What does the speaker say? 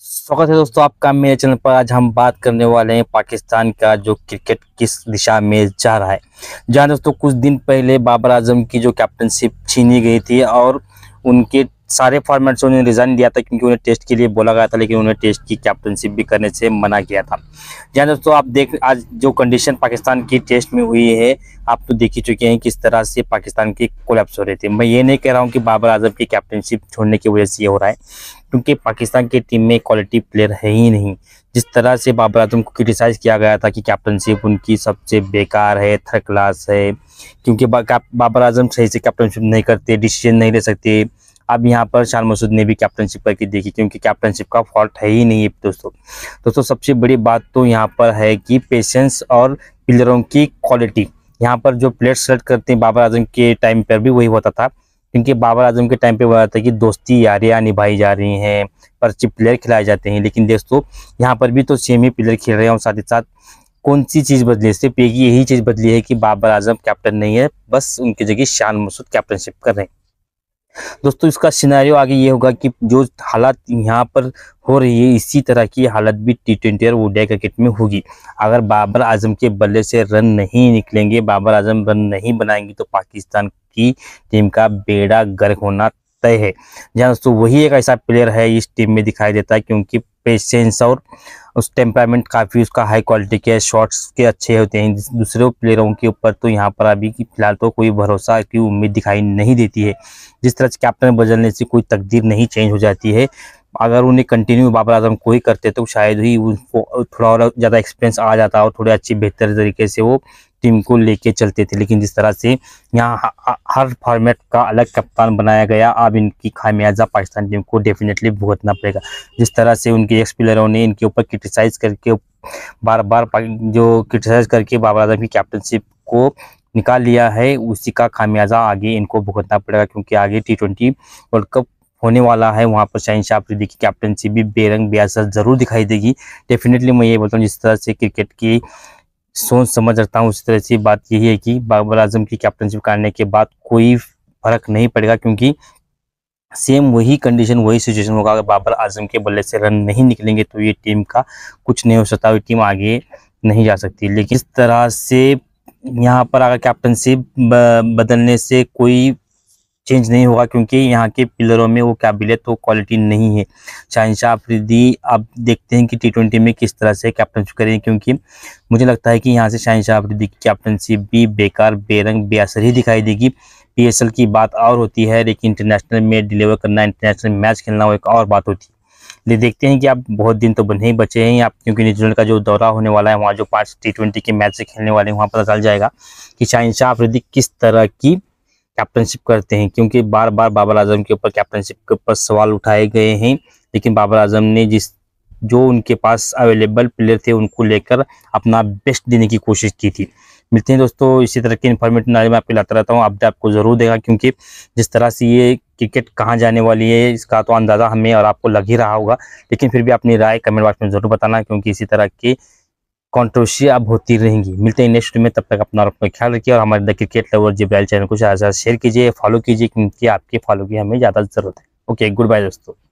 स्वागत है दोस्तों आपका मेरे चैनल पर आज हम बात करने वाले हैं पाकिस्तान का जो क्रिकेट किस दिशा में जा रहा है जहां दोस्तों कुछ दिन पहले बाबर आजम की जो कैप्टनशिप छीनी गई थी और उनके सारे फॉर्मेट से उन्हें रिज़ाइन दिया था क्योंकि उन्हें टेस्ट के लिए बोला गया था लेकिन उन्हें टेस्ट की कैप्टनशिप भी करने से मना किया था जहाँ दोस्तों आप देख आज जो कंडीशन पाकिस्तान की टेस्ट में हुई है आप तो देख ही चुके हैं किस तरह से पाकिस्तान के कोलेप्स हो रहे थे मैं ये नहीं कह रहा हूँ कि बाबर आजम की कैप्टनशिप छोड़ने की वजह से ये हो रहा है क्योंकि पाकिस्तान की टीम में क्वालिटी प्लेयर है ही नहीं जिस तरह से बाबर आजम को क्रिटिसाइज़ किया गया था कि कैप्टनशिप उनकी सबसे बेकार है थर्ड क्लास है क्योंकि बाबर आजम सही से कैप्टनशिप नहीं करते डिसीजन नहीं ले सकते अब यहाँ पर शान मसूद ने भी कैप्टनशिप करके देखी क्योंकि कैप्टनशिप का फॉल्ट है ही नहीं है दोस्तों दोस्तों सबसे बड़ी बात तो यहाँ पर है कि पेशेंस और प्लेयरों की क्वालिटी यहाँ पर जो प्लेयर सेलेक्ट करते हैं बाबर आजम के टाइम पर भी वही होता था क्योंकि बाबर आजम के टाइम पे हुआ था कि दोस्ती यारियाँ निभाई जा रही हैं पर्ची प्लेयर खिलाए जाते हैं लेकिन दोस्तों यहाँ पर भी तो सेम ही प्लेयर खेल रहे हैं और साथ ही साथ कौन सी चीज़ बदली सिर्फ यही चीज़ बदली है कि बाबर आजम कैप्टन नहीं है बस उनकी जगह शान मसूद कैप्टनशिप कर रहे हैं दोस्तों इसका सिनेरियो आगे ये होगा कि जो हालात यहाँ पर हो रही है इसी तरह की हालत भी टी ट्वेंटी और वोडिया क्रिकेट में होगी अगर बाबर आजम के बल्ले से रन नहीं निकलेंगे बाबर आजम रन नहीं बनाएंगे तो पाकिस्तान की टीम का बेड़ा गर्क होना तय है जहाँ दोस्तों वही एक ऐसा प्लेयर है इस टीम में दिखाई देता है क्योंकि पेशेंस और उस टेम्परामेंट काफ़ी उसका हाई क्वालिटी के शॉट्स के अच्छे होते हैं दूसरे प्लेयरों के ऊपर तो यहाँ पर अभी की फिलहाल तो कोई भरोसा की उम्मीद दिखाई नहीं देती है जिस तरह से कैप्टन बदलने से कोई तकदीर नहीं चेंज हो जाती है अगर उन्हें कंटिन्यू बाबर आजम को ही करते तो शायद ही उनको थोड़ा और ज़्यादा एक्सपीरियंस आ जाता और थोड़े अच्छी बेहतर तरीके से वो टीम को लेके चलते थे लेकिन जिस तरह से यहाँ हर फॉर्मेट का अलग कप्तान बनाया गया अब इनकी खामियाजा पाकिस्तान टीम को डेफिनेटली भुगतना पड़ेगा जिस तरह से उनके एक्स प्लेयरों ने इनके ऊपर क्रिटिसाइज करके बार बार जो क्रिटिसाइज करके बाबर आजम की कैप्टनशिप को निकाल लिया है उसी का खामियाजा आगे इनको भुगतना पड़ेगा क्योंकि आगे टी ट्वेंटी वर्ल्ड कप होने वाला है वहाँ पर शाहिन शाह अफरीदी की कैप्टनशिप भी बेरंग बेअसर ज़रूर दिखाई देगी डेफिनेटली मैं ये बोलता हूँ जिस तरह से क्रिकेट की सोच समझ रखता हूँ उसी तरह से बात यही है कि बाबर आजम की कैप्टनशिप करने के बाद कोई फर्क नहीं पड़ेगा क्योंकि सेम वही कंडीशन वही सिचुएशन होगा अगर बाबर आजम के बल्ले से रन नहीं निकलेंगे तो ये टीम का कुछ नहीं हो सकता ये टीम आगे नहीं जा सकती लेकिन इस तरह से यहाँ पर अगर कैप्टनशिप बदलने से कोई चेंज नहीं होगा क्योंकि यहाँ के पिलरों में वो काबिलियत वो क्वालिटी नहीं है शाहिशाह अफरीदी आप देखते हैं कि टी ट्वेंटी में किस तरह से कैप्टनशिप करेंगे क्योंकि मुझे लगता है कि यहाँ से शाहिशाह अफरीदी की कैप्टनशिप भी बेकार बेरंग बेअसर ही दिखाई देगी पी की बात और होती है लेकिन इंटरनेशनल में डिलीवर करना इंटरनेशनल मैच खेलना वो एक और बात होती है देखते हैं कि आप बहुत दिन तो बने ही बचे हैं आप क्योंकि न्यूजीलैंड का जो दौरा होने वाला है वहाँ जो पाँच टी ट्वेंटी के मैच से खेलने वाले हैं वहाँ पता चल जाएगा कि शाहिशाह अफरीदी किस तरह की कैप्टनशिप करते हैं क्योंकि बार बार बाबर आजम के ऊपर कैप्टनशिप के ऊपर सवाल उठाए गए हैं लेकिन बाबर आजम ने जिस जो उनके पास अवेलेबल प्लेयर थे उनको लेकर अपना बेस्ट देने की कोशिश की थी मिलते हैं दोस्तों इसी तरह के इन्फॉर्मेटिव नारे में आपको लाता रहता हूँ आप आपको ज़रूर देगा क्योंकि जिस तरह से ये क्रिकेट कहाँ जाने वाली है इसका तो अंदाज़ा हमें और आपको लग ही रहा होगा लेकिन फिर भी अपनी राय कमेंट बॉक्स में ज़रूर बताना क्योंकि इसी तरह की कॉन्ट्रोवर्सी अब होती रहेंगी मिलते हैं नेक्स्ट में तब तक अपना और अपना ख्याल रखिए और हमारे the cricket lover Jibrail channel को ज़्यादा ज़्यादा शेयर कीजिए फॉलो कीजिए क्योंकि आपके फॉलो की हमें ज़्यादा ज़रूरत है ओके गुड बाय दोस्तों